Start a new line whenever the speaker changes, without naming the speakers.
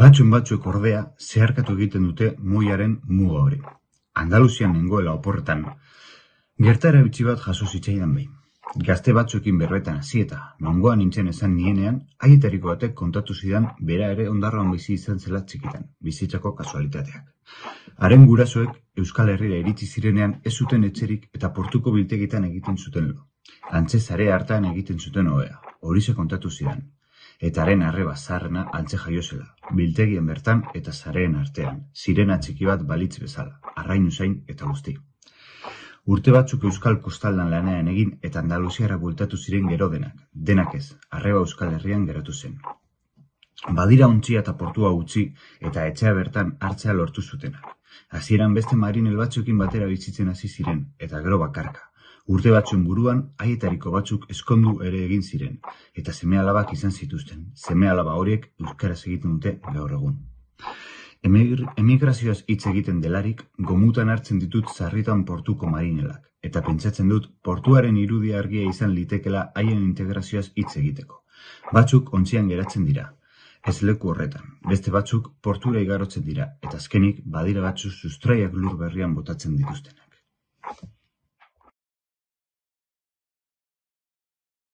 Batxun batzuek ordea zeharkatu egiten dute muiaren muga hori. Andaluzian nengoela oporretan, gertara bitxi bat jaso zitzaidan behin. Gazte batzuekin berretan hasi eta mangoa nintzen esan nienean, haietariko batek kontatu zidan bera ere ondarroan bizi izan zela txikitan, bizitzako kasualitateak. Haren gurasoek Euskal Herriera iritsi zirenean ez zuten etxerik eta portuko biltegitan egiten zuten lo. Antzezare hartan egiten zuten hobea. Horize kontatu zidan, eta haren arreba zarrena antze jaiozela, biltegien bertan eta zareen artean, ziren atxiki bat balitz bezala, arrainu zain eta guzti. Urte batzuk euskal kostaldan lanean egin eta Andaluziara bultatu ziren gero denak, denak ez, arreba euskal herrian geratu zen. Badira untxia eta portua utzi eta etxea bertan hartzea lortu zutenak. Hasieran beste marinel batzukin batera bizitzen hasi ziren eta gero bakarka, Urte batzuen buruan, haietariko batzuk eskondu ere egin ziren, eta seme alabak izan zituzten, seme horiek euskaraz egiten dute gaur egun. Emigr emigrazioaz hitz egiten delarik, gomutan hartzen ditut zarritan portuko marinelak, eta pentsatzen dut portuaren irudia argia izan litekela haien integrazioaz hitz egiteko. Batzuk ontzian geratzen dira, ez leku horretan, beste batzuk portura igarotzen dira, eta azkenik badira batzuk sustraiak lur berrian botatzen dituztenak.